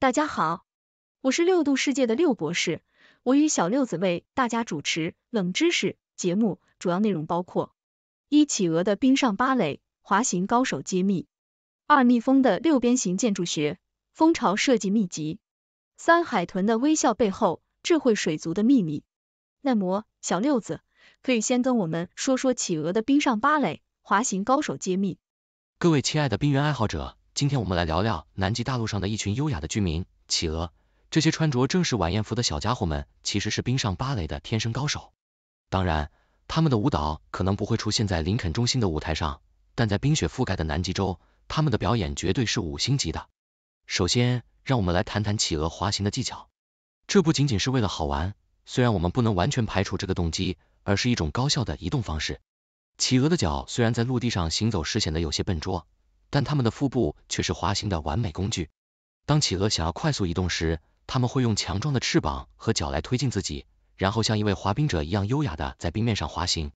大家好，我是六度世界的六博士，我与小六子为大家主持冷知识节目，主要内容包括：一、企鹅的冰上芭蕾滑行高手揭秘；二、蜜蜂的六边形建筑学蜂巢设计秘籍；三、海豚的微笑背后智慧水族的秘密。那么，小六子，可以先跟我们说说企鹅的冰上芭蕾滑行高手揭秘。各位亲爱的冰原爱好者。今天我们来聊聊南极大陆上的一群优雅的居民——企鹅。这些穿着正式晚宴服的小家伙们，其实是冰上芭蕾的天生高手。当然，他们的舞蹈可能不会出现在林肯中心的舞台上，但在冰雪覆盖的南极洲，他们的表演绝对是五星级的。首先，让我们来谈谈企鹅滑行的技巧。这不仅仅是为了好玩，虽然我们不能完全排除这个动机，而是一种高效的移动方式。企鹅的脚虽然在陆地上行走时显得有些笨拙。但它们的腹部却是滑行的完美工具。当企鹅想要快速移动时，他们会用强壮的翅膀和脚来推进自己，然后像一位滑冰者一样优雅的在冰面上滑行。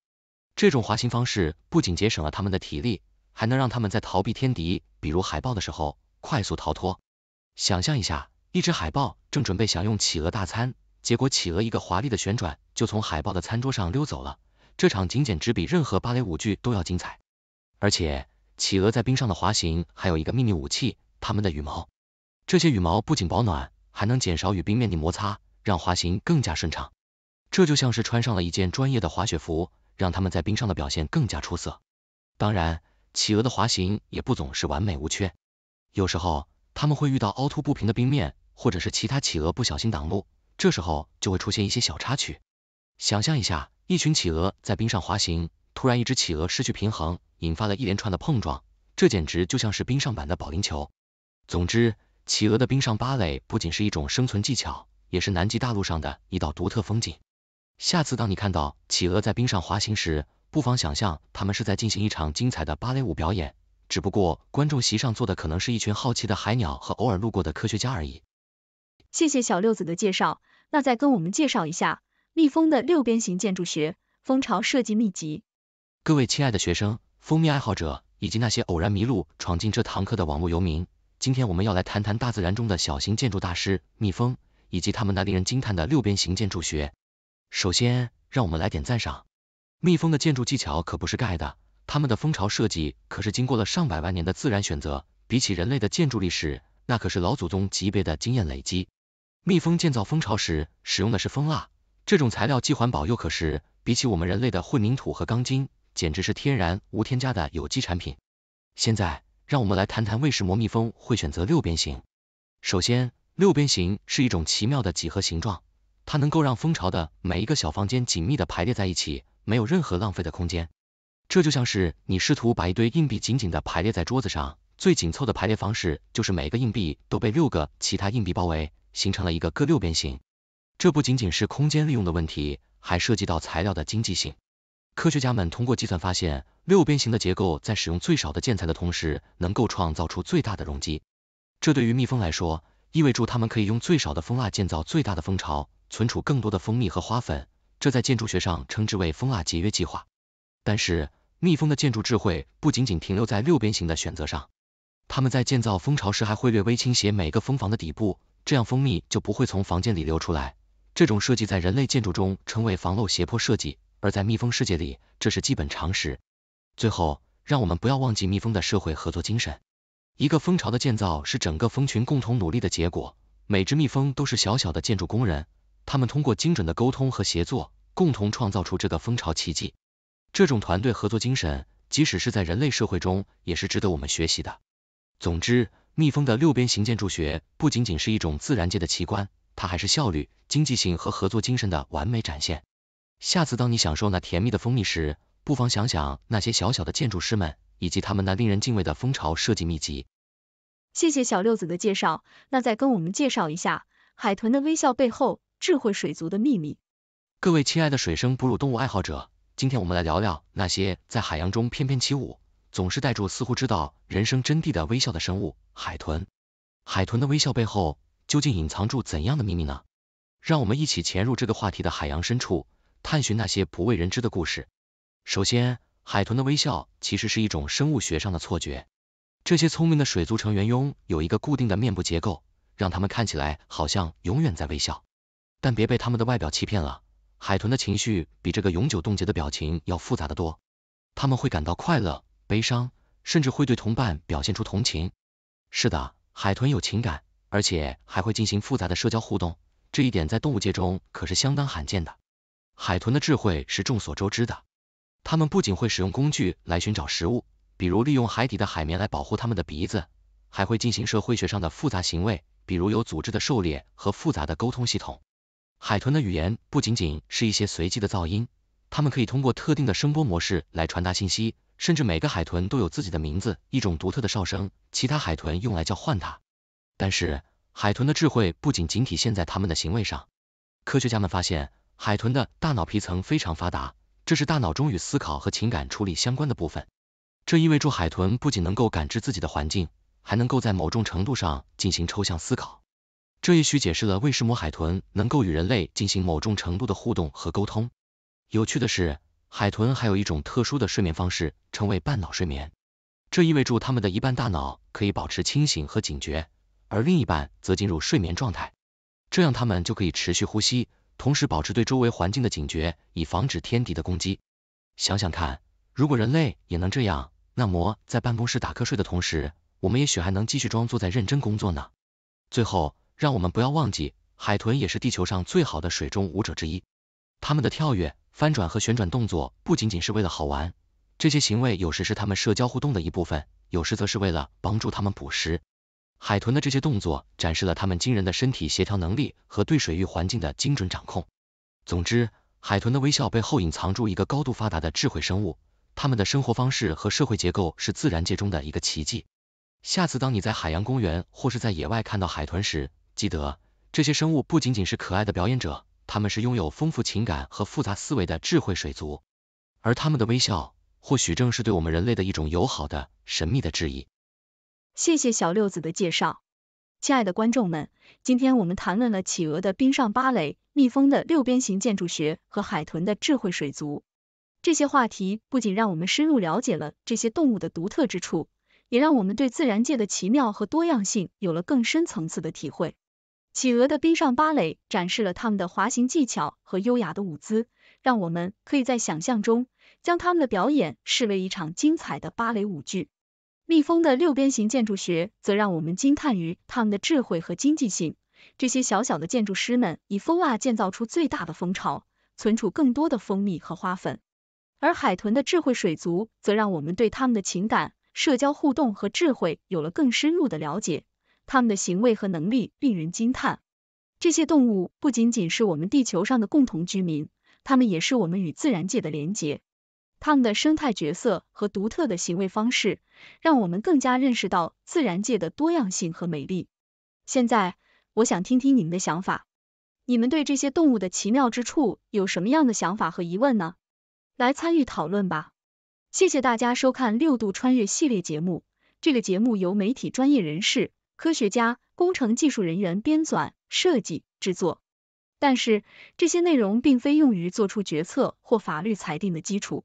这种滑行方式不仅节省了他们的体力，还能让他们在逃避天敌，比如海豹的时候快速逃脱。想象一下，一只海豹正准备享用企鹅大餐，结果企鹅一个华丽的旋转就从海豹的餐桌上溜走了。这场景简直比任何芭蕾舞剧都要精彩，而且。企鹅在冰上的滑行还有一个秘密武器，它们的羽毛。这些羽毛不仅保暖，还能减少与冰面的摩擦，让滑行更加顺畅。这就像是穿上了一件专业的滑雪服，让它们在冰上的表现更加出色。当然，企鹅的滑行也不总是完美无缺，有时候它们会遇到凹凸不平的冰面，或者是其他企鹅不小心挡路，这时候就会出现一些小插曲。想象一下，一群企鹅在冰上滑行。突然，一只企鹅失去平衡，引发了一连串的碰撞，这简直就像是冰上版的保龄球。总之，企鹅的冰上芭蕾不仅是一种生存技巧，也是南极大陆上的一道独特风景。下次当你看到企鹅在冰上滑行时，不妨想象它们是在进行一场精彩的芭蕾舞表演，只不过观众席上坐的可能是一群好奇的海鸟和偶尔路过的科学家而已。谢谢小六子的介绍，那再跟我们介绍一下蜜蜂的六边形建筑学、蜂巢设计秘籍。各位亲爱的学生、蜂蜜爱好者，以及那些偶然迷路闯进这堂课的网络游民，今天我们要来谈谈大自然中的小型建筑大师——蜜蜂，以及他们那令人惊叹的六边形建筑学。首先，让我们来点赞赏，蜜蜂的建筑技巧可不是盖的，它们的蜂巢设计可是经过了上百万年的自然选择。比起人类的建筑历史，那可是老祖宗级别的经验累积。蜜蜂建造蜂巢时使用的是蜂蜡，这种材料既环保又可食，比起我们人类的混凝土和钢筋。简直是天然无添加的有机产品。现在，让我们来谈谈为什么蜜蜂会选择六边形。首先，六边形是一种奇妙的几何形状，它能够让蜂巢的每一个小房间紧密的排列在一起，没有任何浪费的空间。这就像是你试图把一堆硬币紧紧的排列在桌子上，最紧凑的排列方式就是每个硬币都被六个其他硬币包围，形成了一个各六边形。这不仅仅是空间利用的问题，还涉及到材料的经济性。科学家们通过计算发现，六边形的结构在使用最少的建材的同时，能够创造出最大的容积。这对于蜜蜂来说，意味着它们可以用最少的蜂蜡建造最大的蜂巢，存储更多的蜂蜜和花粉。这在建筑学上称之为蜂蜡节约计划。但是，蜜蜂的建筑智慧不仅仅停留在六边形的选择上，它们在建造蜂巢时还会略微倾斜每个蜂房的底部，这样蜂蜜就不会从房间里流出来。这种设计在人类建筑中称为防漏斜坡设计。而在蜜蜂世界里，这是基本常识。最后，让我们不要忘记蜜蜂的社会合作精神。一个蜂巢的建造是整个蜂群共同努力的结果，每只蜜蜂都是小小的建筑工人，他们通过精准的沟通和协作，共同创造出这个蜂巢奇迹。这种团队合作精神，即使是在人类社会中，也是值得我们学习的。总之，蜜蜂的六边形建筑学不仅仅是一种自然界的奇观，它还是效率、经济性和合作精神的完美展现。下次当你享受那甜蜜的蜂蜜时，不妨想想那些小小的建筑师们以及他们那令人敬畏的蜂巢设计秘籍。谢谢小六子的介绍，那再跟我们介绍一下海豚的微笑背后智慧水族的秘密。各位亲爱的水生哺乳动物爱好者，今天我们来聊聊那些在海洋中翩翩起舞，总是带着似乎知道人生真谛的微笑的生物——海豚。海豚的微笑背后究竟隐藏住怎样的秘密呢？让我们一起潜入这个话题的海洋深处。探寻那些不为人知的故事。首先，海豚的微笑其实是一种生物学上的错觉。这些聪明的水族成员拥有一个固定的面部结构，让他们看起来好像永远在微笑。但别被他们的外表欺骗了，海豚的情绪比这个永久冻结的表情要复杂的多。他们会感到快乐、悲伤，甚至会对同伴表现出同情。是的，海豚有情感，而且还会进行复杂的社交互动，这一点在动物界中可是相当罕见的。海豚的智慧是众所周知的，它们不仅会使用工具来寻找食物，比如利用海底的海绵来保护它们的鼻子，还会进行社会学上的复杂行为，比如有组织的狩猎和复杂的沟通系统。海豚的语言不仅仅是一些随机的噪音，它们可以通过特定的声波模式来传达信息，甚至每个海豚都有自己的名字，一种独特的哨声，其他海豚用来叫唤它。但是，海豚的智慧不仅仅体现在他们的行为上，科学家们发现。海豚的大脑皮层非常发达，这是大脑中与思考和情感处理相关的部分。这意味着海豚不仅能够感知自己的环境，还能够在某种程度上进行抽象思考。这也许解释了为什么海豚能够与人类进行某种程度的互动和沟通。有趣的是，海豚还有一种特殊的睡眠方式，称为半脑睡眠。这意味着它们的一半大脑可以保持清醒和警觉，而另一半则进入睡眠状态，这样它们就可以持续呼吸。同时保持对周围环境的警觉，以防止天敌的攻击。想想看，如果人类也能这样，那么在办公室打瞌睡的同时，我们也许还能继续装作在认真工作呢。最后，让我们不要忘记，海豚也是地球上最好的水中舞者之一。它们的跳跃、翻转和旋转动作不仅仅是为了好玩，这些行为有时是它们社交互动的一部分，有时则是为了帮助它们捕食。海豚的这些动作展示了它们惊人的身体协调能力和对水域环境的精准掌控。总之，海豚的微笑背后隐藏住一个高度发达的智慧生物，它们的生活方式和社会结构是自然界中的一个奇迹。下次当你在海洋公园或是在野外看到海豚时，记得这些生物不仅仅是可爱的表演者，它们是拥有丰富情感和复杂思维的智慧水族。而它们的微笑，或许正是对我们人类的一种友好的、神秘的致意。谢谢小六子的介绍，亲爱的观众们，今天我们谈论了企鹅的冰上芭蕾、蜜蜂的六边形建筑学和海豚的智慧水族。这些话题不仅让我们深入了解了这些动物的独特之处，也让我们对自然界的奇妙和多样性有了更深层次的体会。企鹅的冰上芭蕾展示了它们的滑行技巧和优雅的舞姿，让我们可以在想象中将它们的表演视为一场精彩的芭蕾舞剧。蜜蜂的六边形建筑学则让我们惊叹于它们的智慧和经济性。这些小小的建筑师们以蜂蜡建造出最大的蜂巢，存储更多的蜂蜜和花粉。而海豚的智慧水族则让我们对它们的情感、社交互动和智慧有了更深入的了解。它们的行为和能力令人惊叹。这些动物不仅仅是我们地球上的共同居民，它们也是我们与自然界的连结。他们的生态角色和独特的行为方式，让我们更加认识到自然界的多样性和美丽。现在，我想听听你们的想法，你们对这些动物的奇妙之处有什么样的想法和疑问呢？来参与讨论吧。谢谢大家收看六度穿越系列节目。这个节目由媒体专业人士、科学家、工程技术人员编纂、设计、制作，但是这些内容并非用于做出决策或法律裁定的基础。